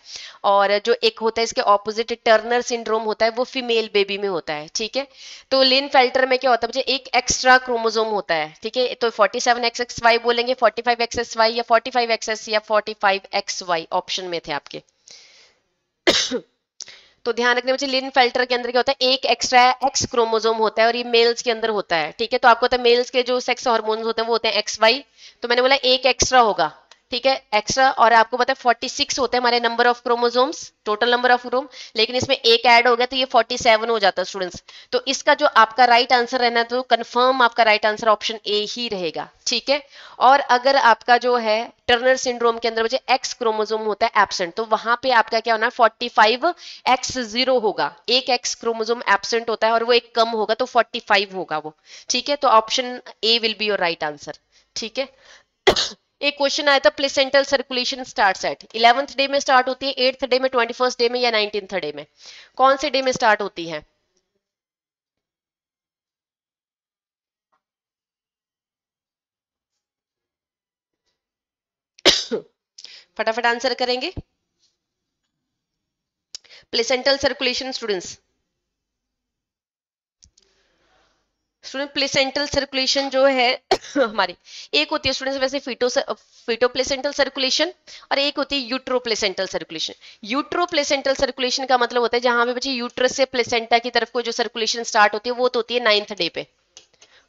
और जो एक होता है इसके ऑपोजिट टर्नर सिंड्रोम होता है वो फीमेल बेबी में होता है ठीक है तो लिन फेल्टर में क्या होता है बच्चे एक एक्स्ट्रा क्रोमोजोम होता है ठीक है तो forty seven X X Y बोलेंगे forty five X X Y या फोर्टी फाइव एक्स एस या forty five X Y option में थे आपके तो ध्यान रखने मुझे लिन फिल्टर के अंदर क्या होता है एक एक्स्ट्रा एक्स क्रोमोजोम होता है और ये मेल्स के अंदर होता है ठीक है तो आपको पता है मेल्स के जो सेक्स हार्मोन्स होते हैं वो होते हैं एक्स वाई तो मैंने बोला एक एक्स्ट्रा होगा ठीक है एक्स्ट्रा और आपको पता है फोर्टी सिक्स होते हैं हमारे number of chromosomes total number of chrome लेकिन इसमें एक ऐड हो गया तो ये फोर्टी सेवन हो जाता है स्टूडेंट्स तो इसका जो आपका राइट right आंसर रहना तो कंफर्म आपका राइट आंसर ऑप्शन ए ही रहेगा ठीक है और अगर आपका जो है टर्नर सिंड्रोम के अंदर मुझे एक्स क्रोमोजोम होता है एबसेंट तो वहां पे आपका क्या होना है फोर्टी फाइव एक्स जीरो होगा एक एक्स क्रोमोजोम एबसेंट होता है और वो एक कम होगा तो फोर्टी फाइव होगा वो ठीक है तो option A will be your right answer ठीक है एक क्वेश्चन आया था placental circulation start at eleventh day में स्टार्ट होती है एट्थ डे में ट्वेंटी फर्स्ट डे में या नाइनटीन डे में कौन से डे में स्टार्ट होती है फटाफट आंसर करेंगे placental circulation students student placental circulation जो है हमारी एक होती है स्टूडेंट्स वैसे फीटो प्लेसेंटल सर्कुलेशन और एक होती है यूट्रोप्लेसेंटल सर्कुलेशन यूट्रोप्लेसेंटल सर्कुलेशन का मतलब होता है जहां पे बच्चे यूट्रस से प्लेसेंटा की तरफ को जो सर्कुलेशन स्टार्ट होती है वो तो होती है नाइन्थ डे पे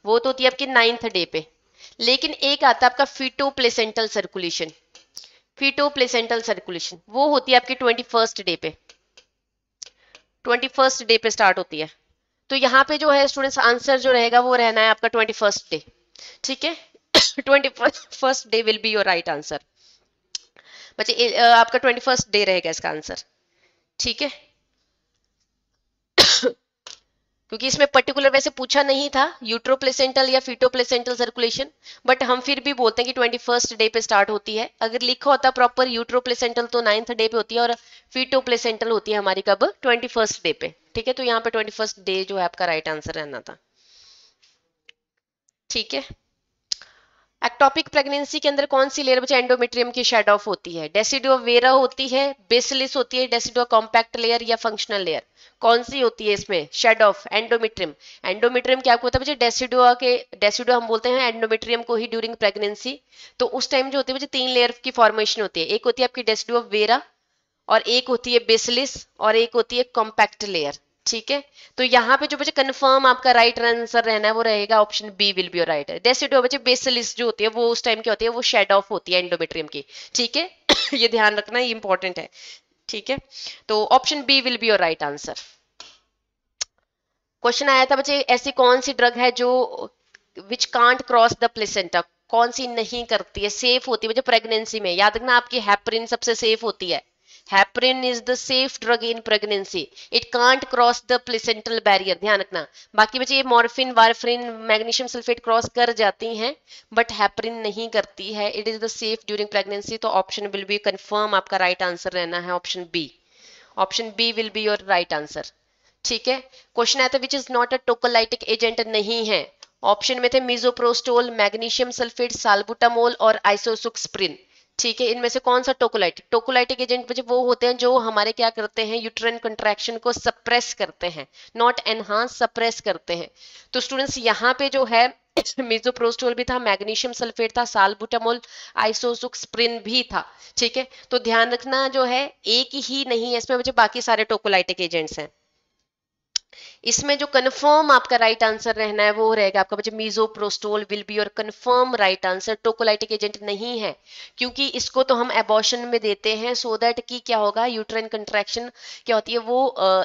वो तो होती है आपकी नाइन्थ डे पे लेकिन एक आता है आपका फीटोप्लेसेंटल सर्कुलेशन प्लेसेंटल सर्कुलेशन वो होती है आपकी ट्वेंटी डे पे ट्वेंटी डे पे स्टार्ट होती है तो यहाँ पे जो है स्टूडेंट्स आंसर जो रहेगा वो रहना है आपका ट्वेंटी फर्स्ट डे ठीक है twenty first day will be your right answer बच्चे आपका ट्वेंटी फर्स्ट डे रहेगा इसका आंसर ठीक है क्योंकि इसमें पर्टिकुलर वैसे पूछा नहीं था यूट्रोप्लेसेंटल या फीटोप्लेसेंटल सर्कुलेशन बट हम फिर भी बोलते हैं कि ट्वेंटी फर्स्ट डे पे स्टार्ट होती है अगर लिखा होता प्रॉपर यूट्रोप्लेसेंटल तो नाइन्थ डे पे होती है और फीटोप्लेसेंटल होती है हमारी कब ट्वेंटी फर्स्ट डे पे ठीक है तो यहाँ पे ट्वेंटी फर्स्ट डे जो है आपका राइट आंसर रहना था ठीक है एक्टॉपिक प्रेगनेंसी के अंदर कौन सी लेयर बच्चे एंडोमेट्रियम की शेड ऑफ होती है डेसिडो वेरा होती है बेसलिस होती है डेसिडो कॉम्पैक्ट लेयर या फंक्शनल लेयर कौन सी होती है इसमें शेड ऑफ एंडोमिट्रियम एंडोमिट्रियम क्या आपको पता है बच्चे डेसिडुआ के डेसिडुआ हम बोलते हैं एंडोमिट्रियम को ही ड्यूरिंग प्रेगनेंसी तो उस टाइम जो होती है बच्चे तीन लेयर की फॉर्मेशन होती है एक होती है आपकी डेसिडुआ वेरा और एक होती है बेसलिस और एक होती है कॉम्पैक्ट लेयर ठीक है तो यहाँ पे जो बच्चे कंफर्म आपका राइट आंसर रहना है वो रहेगा option B will be right decidua बच्चे बेसिलिस जो होती है वो उस टाइम क्या होती है वो शेड ऑफ होती है एंडोमेट्रियम की ठीक है ये ध्यान रखना ये इंपॉर्टेंट है ठीक है तो option B will be your right answer question आया था बच्चे ऐसी कौन सी ड्रग है जो which can't cross the placenta कौन सी नहीं करती है सेफ होती है बच्चे प्रेगनेंसी में याद रखना आपकी हैपरिन सबसे सेफ होती है heparin is the safe drug in pregnancy it can't cross the placental barrier ध्यान रखना बाकी बच्चे ये morphine warfarin magnesium sulphate cross कर जाती हैं बट हैपरिन नहीं करती है it is the safe during pregnancy तो ऑप्शन विल बी कंफर्म आपका राइट right आंसर रहना है option B option B will be your right answer ठीक है क्वेश्चन आया था which is not a tocolytic agent नहीं है ऑप्शन में थे मिजोप्रोस्टोल मैग्नीशियम सल्फेट साल्बुटामोल और आइसोसुक्सप्रिन ठीक है इनमें से कौन सा टोकोलाइटिक टोकोलाइटिक एजेंट मुझे वो होते हैं जो हमारे क्या करते हैं यूट्रन कंट्रैक्शन को सप्रेस करते हैं नॉट एनहांस सप्रेस करते हैं तो स्टूडेंट्स यहाँ पे जो है मिजोप्रोस्टोल भी था मैग्नीशियम सल्फेट था सालबुटामोल आइसोसुक्सप्रिन भी था ठीक है तो ध्यान रखना जो है एक ही नहीं है इसमें मुझे बाकी सारे टोकोलाइटिक एजेंट्स हैं इसमें जो कन्फर्म आपका राइट आंसर रहना है वो रहेगा आपका बच्चे मीजोप्रोस्टोल विल बी और confirm right answer tocolytic agent नहीं है क्योंकि इसको तो हम एबॉशन में देते हैं सो so दैट की क्या होगा यूट्रेन कंट्रैक्शन क्या होती है वो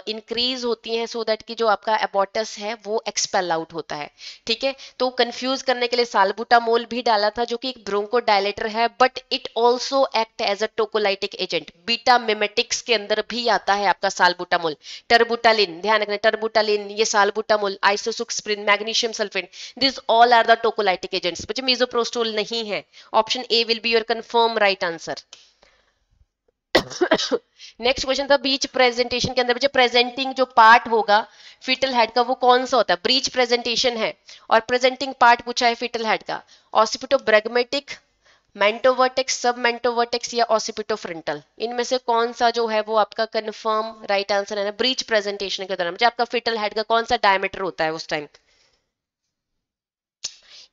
इंक्रीज uh, होती है सो so दैट की जो आपका एबोटस है वो एक्सपेल आउट होता है ठीक है तो कंफ्यूज करने के लिए सालबुटामोल भी डाला था जो कि एक ब्रोंको डायलेटर है but it also act as a tocolytic agent beta mimetics के अंदर भी आता है आपका सालबुटामोल टर्बुटालिन ध्यान रखना carbutalin, ये salbutamol, isosuxprin, magnesium sulfate. These all are the tocolytic agents. बच्चे mesoprostol नहीं है. Option A will be your confirm right answer. Next question था बीच प्रेजेंटेशन के अंदर बच्चे प्रेजेंटिंग जो पार्ट होगा फीटल हेड का वो कौन सा होता है ब्रीच प्रेजेंटेशन है और प्रेजेंटिंग पार्ट पूछा है फीटल हेड का occipitobregmatic mentovertex submentovertex या ऑसिपिटोफ्रंटल इनमें से कौन सा जो है वो आपका कंफर्म राइट आंसर है ना ब्रीच प्रेजेंटेशन के दौरान आपका फिटल हेड का कौन सा डायमीटर होता है उस टाइम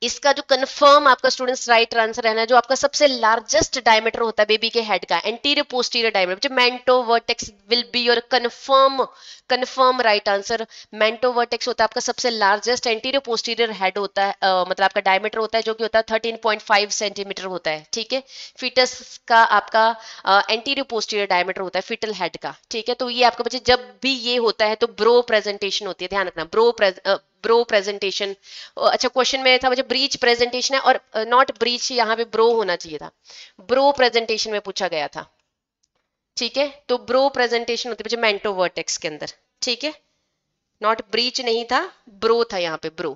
इसका जो कन्फर्म आपका स्टूडेंट्स राइट आंसर है जो आपका सबसे लार्जेस्ट डायमीटर होता है बेबी के हेड का anterior posterior diameter mentovertex will be your confirm confirm right answer mentovertex होता है आपका सबसे लार्जेस्ट एंटीरियर पोस्टीरियर हेड होता है आ, मतलब आपका डायमीटर होता है जो कि होता है थर्टीन पॉइंट फाइव सेंटीमीटर होता है ठीक है फिटस का आपका एंटीरियर पोस्टीरियर डायमीटर होता है फिटल हेड का ठीक है तो ये आपका बच्चे जब भी ये होता है तो ब्रो प्रेजेंटेशन होती है ध्यान रखना ब्रो ब्रो प्रेजेंटेशन अच्छा क्वेश्चन में था मुझे ब्रीच प्रेजेंटेशन है और नॉट ब्रीच यहाँ पे ब्रो होना चाहिए था ब्रो प्रेजेंटेशन में पूछा गया था ठीक है तो ब्रो प्रेजेंटेशन होती है मेंटो वर्टेक्स के अंदर ठीक है नॉट ब्रीच नहीं था ब्रो था यहाँ पे ब्रो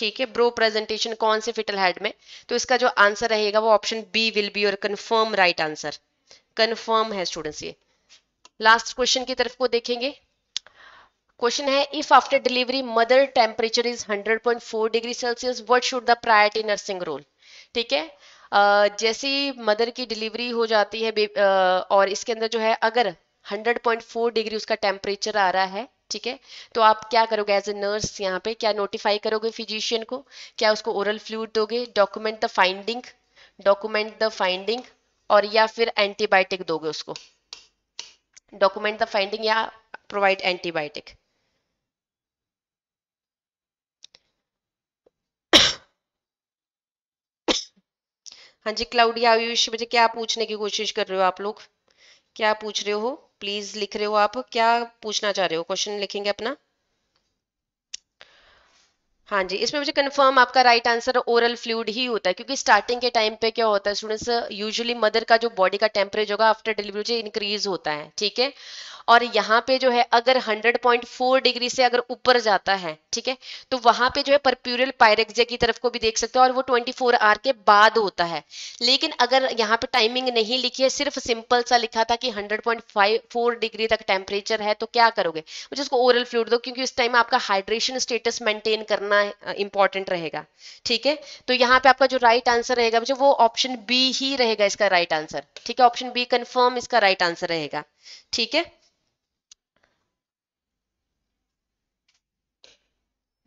ठीक है ब्रो प्रेजेंटेशन कौन से फिटल हेड में तो इसका जो आंसर रहेगा वो ऑप्शन बी विल बी और कन्फर्म राइट आंसर कन्फर्म है स्टूडेंट्स ये लास्ट क्वेश्चन की तरफ को देखेंगे क्वेश्चन है if after delivery mother temperature is 100.4 degree Celsius what should the priority nursing role ठीक है uh, जैसी मदर की डिलीवरी हो जाती है uh, और इसके अंदर जो है अगर 100.4 डिग्री उसका टेम्परेचर आ रहा है ठीक है तो आप क्या करोगे एज ए नर्स यहाँ पे क्या नोटिफाई करोगे फिजिशियन को क्या उसको ओरल फ्लूड दोगे document the finding document the finding और या फिर एंटीबायोटिक दोगे उसको डॉक्यूमेंट द फाइंडिंग या प्रोवाइड एंटीबायोटिक हाँ जी क्लाउडिया आयुष मुझे क्या पूछने की कोशिश कर रहे हो आप लोग क्या पूछ रहे हो प्लीज लिख रहे हो आप क्या पूछना चाह रहे हो क्वेश्चन लिखेंगे अपना हाँ जी इसमें मुझे कंफर्म आपका राइट आंसर ओरल फ्लूड ही होता है क्योंकि स्टार्टिंग के टाइम पे क्या होता है स्टूडेंट्स यूजुअली मदर का जो बॉडी का टेम्परेचर होगा आफ्टर डिलीवरी इंक्रीज होता है ठीक है और यहाँ पे जो है अगर 100.4 डिग्री से अगर ऊपर जाता है ठीक है तो वहां पे जो है परप्यूरल पायरेक्जिया की तरफ को भी देख सकते हो और वो 24 आर के बाद होता है लेकिन अगर यहाँ पे टाइमिंग नहीं लिखी है सिर्फ सिंपल सा लिखा था कि 100.54 डिग्री तक टेम्परेचर है तो क्या करोगे मुझे उसको ओरल फ्लूड दो क्योंकि उस टाइम आपका हाइड्रेशन स्टेटस मेंटेन करना इंपॉर्टेंट रहेगा ठीक है तो यहाँ पे आपका जो राइट आंसर रहेगा मुझे वो ऑप्शन बी ही रहेगा इसका राइट आंसर ठीक है ऑप्शन बी कन्फर्म इसका राइट आंसर रहेगा ठीक है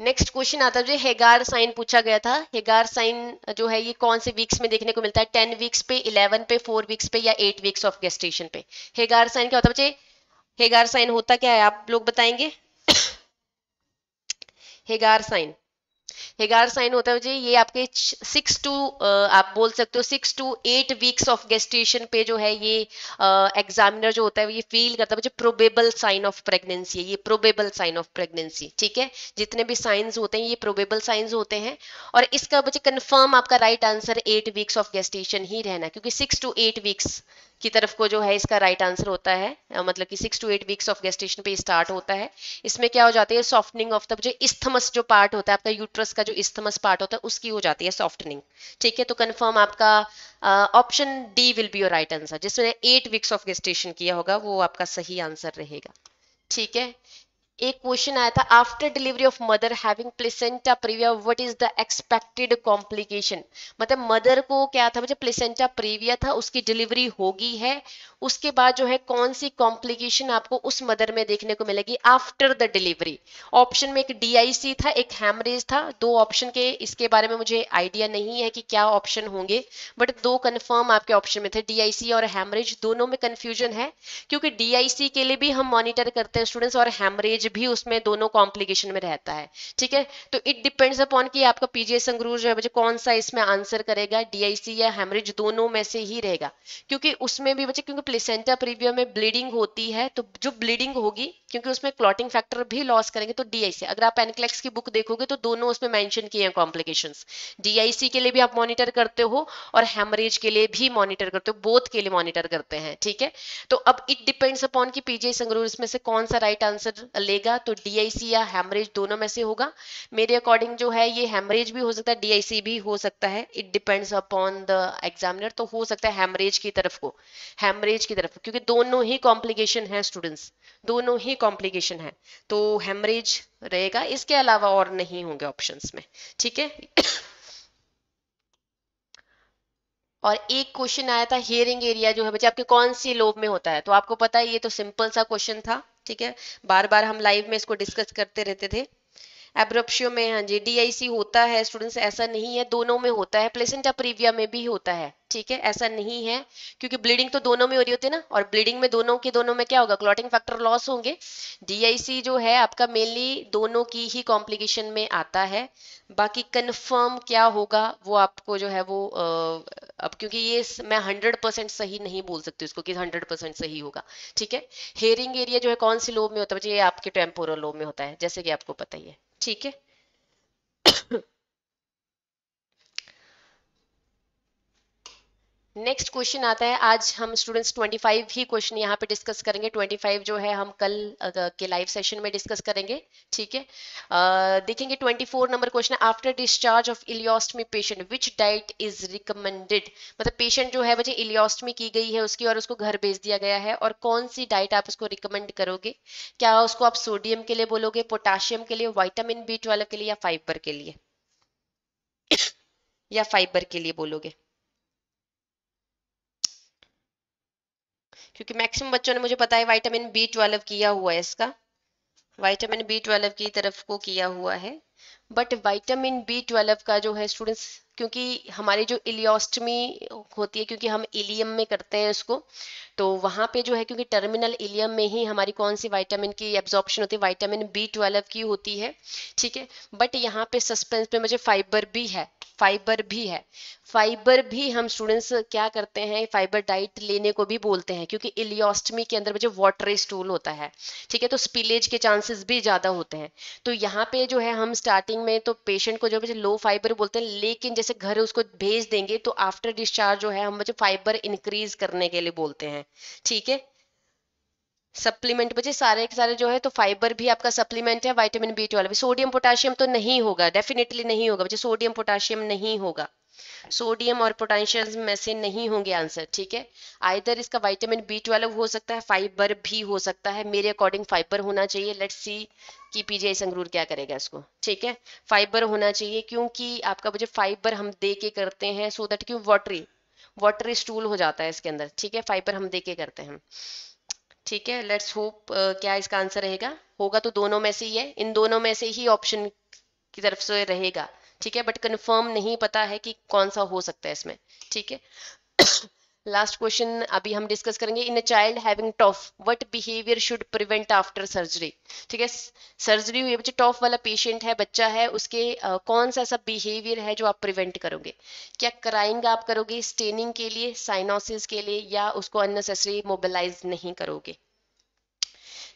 नेक्स्ट क्वेश्चन आता है जो हेगार साइन पूछा गया था हेगार साइन जो है ये कौन से वीक्स में देखने को मिलता है टेन वीक्स पे इलेवन पे फोर वीक्स पे या एट वीक्स ऑफ गेस्टेशन पे हेगार साइन क्या होता है बच्चे हेगार साइन होता क्या है आप लोग बताएंगे हेगार साइन हेगार साइन होता है जी ये आपके सिक्स टू आप बोल सकते हो six to eight weeks of gestation पे जो है ये एग्जामिनर जो होता है ये फील करता है प्रोबेबल साइन ऑफ प्रेगनेंसी है ये प्रोबेबल साइन ऑफ प्रेगनेंसी ठीक है जितने भी साइंस होते हैं ये प्रोबेबल साइंस होते हैं और इसका बच्चे कन्फर्म आपका right answer eight weeks of gestation ही रहना क्योंकि सिक्स टू एट वीक्स की तरफ को जो है इसका राइट right आंसर होता है मतलब कि six to eight weeks of gestation पे स्टार्ट होता है इसमें क्या हो जाती है सॉफ्टनिंग ऑफ द जो इस्थमस जो पार्ट होता है आपका यूट्रस का जो इस्थमस पार्ट होता है उसकी हो जाती है सॉफ्टनिंग ठीक है तो कन्फर्म आपका option D will be your right answer जिसने एट वीक्स ऑफ गेस्टेशन किया होगा वो आपका सही आंसर रहेगा ठीक है एक क्वेश्चन आया था after delivery of mother having placenta previa what is the expected complication मतलब मदर को क्या था मुझे प्लेसेंटा प्रीविया था उसकी डिलीवरी होगी है उसके बाद जो है कौन सी कॉम्प्लिकेशन आपको उस मदर में देखने को मिलेगी आफ्टर द डिलीवरी ऑप्शन में एक डीआईसी था एक हैमरेज था दो ऑप्शन के इसके बारे में मुझे आइडिया नहीं है कि क्या ऑप्शन होंगे बट दो कंफर्म आपके ऑप्शन में थे डीआईसी और हैमरेज दोनों में कंफ्यूजन है क्योंकि डीआईसी के लिए भी हम मॉनिटर करते हैं स्टूडेंट्स और हैमरेज एज भी उसमें दोनों कॉम्प्लिकेशन में रहता है ठीक है तो इट डिपेंड्स अपॉन कि आपका पीजीए संगरूर जो है बच्चे कौन सा इसमें आंसर करेगा डीआईसी या हेमरेज दोनों में से ही रहेगा क्योंकि उसमें भी बच्चे क्योंकि प्लेसेंटा प्रीवियम में ब्लीडिंग होती है तो जो ब्लीडिंग होगी क्योंकि उसमें क्लॉटिंग फैक्टर भी लॉस करेंगे तो डीआईसी अगर आप एनक्लेक्स की बुक देखोगे तो दोनों उसमें मैंशन किए हैं कॉम्प्लिकेशन डीआईसी के लिए भी आप मॉनिटर करते हो और हेमरेज के लिए भी मॉनिटर करते हो बोथ के लिए मॉनिटर करते हैं ठीक है तो अब इट डिपेंड्स अपॉन की पीजे संगरूर इसमें से कौन सा राइट आंसर ले चलेगा तो डीआईसी या हेमरेज दोनों में से होगा मेरे अकॉर्डिंग जो है ये हेमरेज भी हो सकता है डीआईसी भी हो सकता है it depends upon the examiner तो हो सकता है हेमरेज की तरफ को हेमरेज की तरफ क्योंकि दोनों ही कॉम्प्लिकेशन है स्टूडेंट्स दोनों ही कॉम्प्लिकेशन है तो हेमरेज रहेगा इसके अलावा और नहीं होंगे ऑप्शन में ठीक है और एक क्वेश्चन आया था हियरिंग एरिया जो है बच्चे आपके कौन सी लोब में होता है तो आपको पता है ये तो सिंपल सा क्वेश्चन था ठीक है बार बार हम लाइव में इसको डिस्कस करते रहते थे एब्रप्शियो में हाँ जी डीआईसी होता है स्टूडेंट्स ऐसा नहीं है दोनों में होता है प्लेसेंटा प्रीविया में भी होता है ठीक है ऐसा नहीं है क्योंकि ब्लीडिंग तो दोनों में हो रही होती है ना और ब्लीडिंग में दोनों के दोनों में क्या होगा क्लॉटिंग फैक्टर लॉस होंगे डीआईसी जो है आपका मेनली दोनों की ही कॉम्प्लिकेशन में आता है बाकी कन्फर्म क्या होगा वो आपको जो है वो अब क्योंकि ये मैं हंड्रेड परसेंट सही नहीं बोल सकती उसको कि हंड्रेड परसेंट सही होगा ठीक है हेयरिंग एरिया जो है कौन सी लोब में होता है ये आपके टेम्पोरल लोब में होता है जैसे कि आपको पता ही है Ticker नेक्स्ट क्वेश्चन आता है आज हम स्टूडेंट्स 25 ही क्वेश्चन यहाँ पे डिस्कस करेंगे 25 जो है हम कल के लाइव सेशन में डिस्कस करेंगे ठीक है देखेंगे 24 number question after discharge of ileostomy patient which diet is recommended मतलब पेशेंट जो है वजह इलियोस्टमी की गई है उसकी और उसको घर भेज दिया गया है और कौन सी डाइट आप उसको रिकमेंड करोगे क्या उसको आप सोडियम के लिए बोलोगे पोटाशियम के लिए वाइटामिन बी के लिए या फाइबर के लिए या फाइबर के लिए बोलोगे क्योंकि मैक्सिमम बच्चों ने मुझे पता है वाइटामिन बी ट्वेल्व किया हुआ है इसका वाइटामिन बी ट्वेल्व की तरफ को किया हुआ है बट विटामिन बी ट्वेल्व का जो है स्टूडेंट्स क्योंकि हमारी जो इलियोस्टमी होती है क्योंकि हम इलियम में करते हैं उसको तो वहाँ पे जो है क्योंकि टर्मिनल इलियम में ही हमारी कौन सी विटामिन की एब्जॉर्प्शन होती है विटामिन बी ट्वेल्व की होती है ठीक है बट यहाँ पे सस्पेंस पे मुझे फाइबर भी है फाइबर भी है फाइबर भी हम स्टूडेंट्स क्या करते हैं फाइबर डाइट लेने को भी बोलते हैं क्योंकि इलियोस्टमी के अंदर जो वाटरी स्टूल होता है ठीक है तो स्पिलेज के चांसेस भी ज़्यादा होते हैं तो यहाँ पे जो है हम स्टार्ट स्टार्टिंग में तो पेशेंट को जो मुझे लो फाइबर बोलते हैं लेकिन जैसे घर उसको भेज देंगे तो आफ्टर डिस्चार्ज जो है हम बच्चे फाइबर इंक्रीज करने के लिए बोलते हैं ठीक है सप्लीमेंट बच्चे सारे के सारे जो है तो फाइबर भी आपका सप्लीमेंट है vitamin B twelve sodium potassium तो नहीं होगा डेफिनेटली नहीं होगा बच्चे सोडियम पोटाशियम नहीं होगा सोडियम और पोटेशियम में से नहीं होंगे आंसर ठीक है आइदर इसका विटामिन बी ट्वेल्व हो सकता है फाइबर भी हो सकता है मेरे अकॉर्डिंग फाइबर होना चाहिए लेट्स सी कि पीजीआई संगरूर क्या करेगा इसको ठीक है फाइबर होना चाहिए क्योंकि आपका मुझे फाइबर हम दे के करते हैं सो दैट क्यों वॉटरी वाटरी स्टूल हो जाता है इसके अंदर ठीक है फाइबर हम दे के करते हैं ठीक है लेट्स होप uh, क्या इसका आंसर रहेगा होगा तो दोनों में से ही है इन दोनों में से ही ऑप्शन की तरफ से रहेगा ठीक है बट कंफर्म नहीं पता है कि कौन सा हो सकता है इसमें ठीक है लास्ट क्वेश्चन अभी हम डिस्कस करेंगे in a child having TOF what behaviour should prevent after surgery ठीक है सर्जरी हुई बच्चे टॉफ वाला पेशेंट है बच्चा है उसके आ, कौन सा ऐसा बिहेवियर है जो आप प्रिवेंट करोगे क्या क्राइंग आप करोगे स्टेनिंग के लिए साइनोसिस के लिए या उसको अननेसेसरी मोबिलाइज नहीं करोगे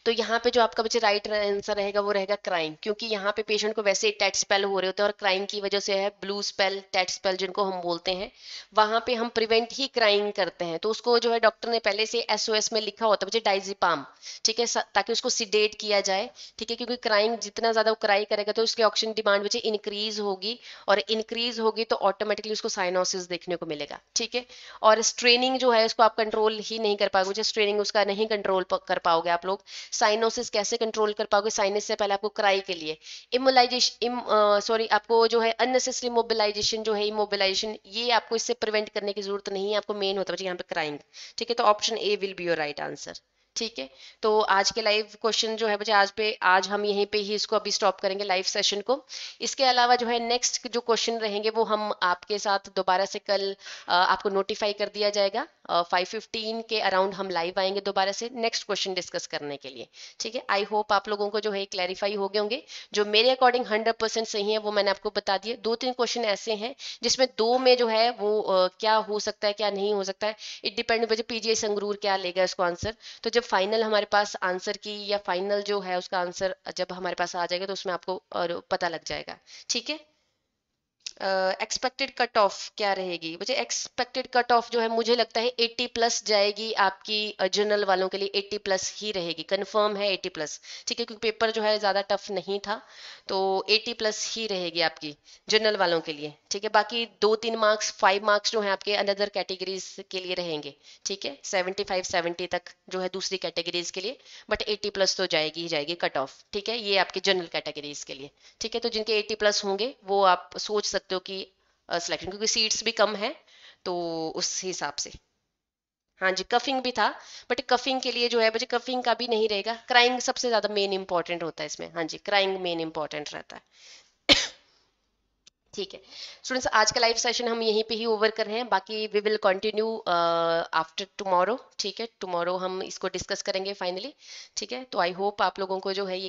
तो यहाँ पे जो आपका बच्चे राइट आंसर रहेगा वो रहेगा क्राइम क्योंकि यहाँ पे पेशेंट को वैसे टेट स्पेल हो रहे होते हैं और क्राइम की वजह से है ब्लू स्पेल टेट स्पेल जिनको हम बोलते हैं वहां पे हम प्रिवेंट ही क्राइम करते हैं तो उसको जो है डॉक्टर ने पहले से एस में लिखा होता है बच्चे डाइजीपाम ठीक है ताकि उसको सीडेट किया जाए ठीक है क्योंकि क्राइम जितना ज्यादा वो क्राई करेगा तो उसकी ऑक्सीजन डिमांड बच्चे इंक्रीज होगी और इंक्रीज होगी तो ऑटोमेटिकली उसको साइनोसिस देखने को मिलेगा ठीक है और स्ट्रेनिंग जो है उसको आप कंट्रोल ही नहीं कर पाओगे स्ट्रेनिंग उसका नहीं कंट्रोल कर पाओगे आप लोग साइनोसिस कैसे कंट्रोल कर पाओगे साइनस से पहले आपको क्राई के लिए इमोलाइजेशन इम सॉरी आपको जो है अननेसेसरी मोबिलाइजेशन जो है इमोबिलाइजेशन ये आपको इससे प्रिवेंट करने की जरूरत नहीं है आपको मेन होता है यहाँ पे क्राइंग ठीक है तो option A will be your right answer ठीक है तो आज के लाइव क्वेश्चन जो है बच्चे आज पे आज हम यहीं पे ही इसको अभी स्टॉप करेंगे लाइव सेशन को इसके अलावा जो है नेक्स्ट जो क्वेश्चन रहेंगे वो हम आपके साथ दोबारा से कल आपको नोटिफाई कर दिया जाएगा फाइव फिफ्टीन के अराउंड हम लाइव आएंगे दोबारा से नेक्स्ट क्वेश्चन डिस्कस करने के लिए ठीक है आई होप आप लोगों को जो है क्लैरिफाई हो गए होंगे जो मेरे अकॉर्डिंग हंड्रेड परसेंट सही है वो मैंने आपको बता दिए दो तीन क्वेश्चन ऐसे हैं जिसमें दो में जो है वो क्या हो सकता है क्या नहीं हो सकता है इट डिपेंड मुझे पीजीआई संगरूर क्या लेगा इसको आंसर तो जब फाइनल हमारे पास आंसर की या फाइनल जो है उसका आंसर जब हमारे पास आ जाएगा तो उसमें आपको पता लग जाएगा ठीक है एक्सपेक्टेड कट ऑफ क्या रहेगी मुझे एक्सपेक्टेड कट ऑफ जो है मुझे लगता है 80 प्लस जाएगी आपकी जनरल वालों के लिए 80 प्लस ही रहेगी कंफर्म है 80 प्लस ठीक है क्योंकि पेपर जो है ज़्यादा टफ नहीं था तो 80 प्लस ही रहेगी आपकी जनरल वालों के लिए ठीक है बाकी दो तीन मार्क्स फाइव मार्क्स जो है आपके अनदर कैटेगरीज के लिए रहेंगे ठीक है सेवेंटी फाइव सेवेंटी तक जो है दूसरी कैटेगरीज के लिए बट एटी प्लस तो जाएगी ही जाएगी कट ऑफ ठीक है ये आपकी जनरल कैटेगरीज के लिए ठीक है तो जिनके एटी प्लस होंगे वो आप सोच सकते सकते हो कि सिलेक्शन क्योंकि सीट्स भी कम है तो उस हिसाब से हाँ जी कफिंग भी था बट कफिंग के लिए जो है बच्चे कफिंग का भी नहीं रहेगा क्राइंग सबसे ज्यादा मेन इंपॉर्टेंट होता है इसमें हाँ जी क्राइंग मेन इंपॉर्टेंट रहता है ठीक है स्टूडेंट्स आज का लाइव सेशन हम यहीं पे ही ओवर कर रहे हैं बाकी we will continue after tomorrow ठीक है टुमारो हम इसको डिस्कस करेंगे फाइनली ठीक है तो आई होप आप लोगों को जो है ये